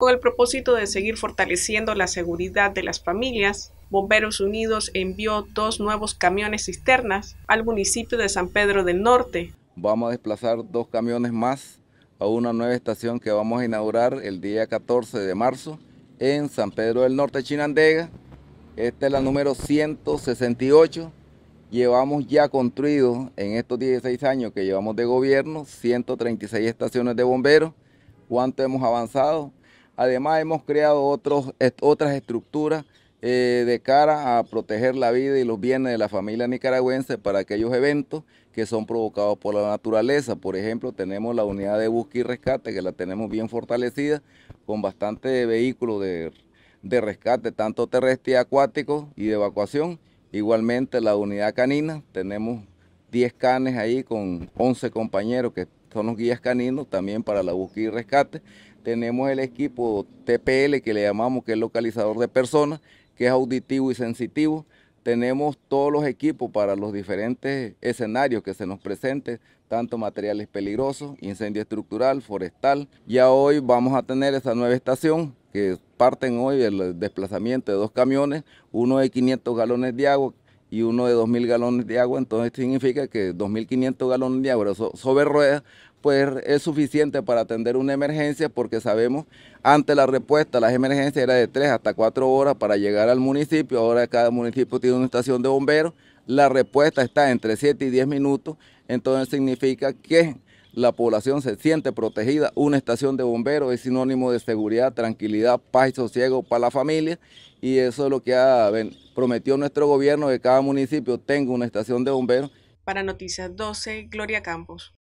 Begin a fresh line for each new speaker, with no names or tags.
Con el propósito de seguir fortaleciendo la seguridad de las familias, Bomberos Unidos envió dos nuevos camiones cisternas al municipio de San Pedro del Norte. Vamos a desplazar dos camiones más a una nueva estación que vamos a inaugurar el día 14 de marzo en San Pedro del Norte, Chinandega. Esta es la número 168. Llevamos ya construidos en estos 16 años que llevamos de gobierno 136 estaciones de bomberos. ¿Cuánto hemos avanzado? Además, hemos creado otras estructuras eh, de cara a proteger la vida y los bienes de la familia nicaragüense para aquellos eventos que son provocados por la naturaleza. Por ejemplo, tenemos la unidad de busca y rescate, que la tenemos bien fortalecida, con bastante vehículos de, de rescate, tanto terrestre y acuático, y de evacuación. Igualmente la unidad canina, tenemos 10 canes ahí con 11 compañeros que son los guías caninos también para la búsqueda y rescate. Tenemos el equipo TPL que le llamamos, que es localizador de personas, que es auditivo y sensitivo. Tenemos todos los equipos para los diferentes escenarios que se nos presenten, tanto materiales peligrosos, incendio estructural, forestal. Ya hoy vamos a tener esa nueva estación que parten hoy el desplazamiento de dos camiones, uno de 500 galones de agua y uno de 2.000 galones de agua, entonces significa que 2.500 galones de agua sobre ruedas pues es suficiente para atender una emergencia porque sabemos, antes la respuesta a las emergencias era de 3 hasta 4 horas para llegar al municipio, ahora cada municipio tiene una estación de bomberos, la respuesta está entre 7 y 10 minutos, entonces significa que la población se siente protegida. Una estación de bomberos es sinónimo de seguridad, tranquilidad, paz y sosiego para la familia. Y eso es lo que ha prometió nuestro gobierno, que cada municipio tenga una estación de bomberos. Para Noticias 12, Gloria Campos.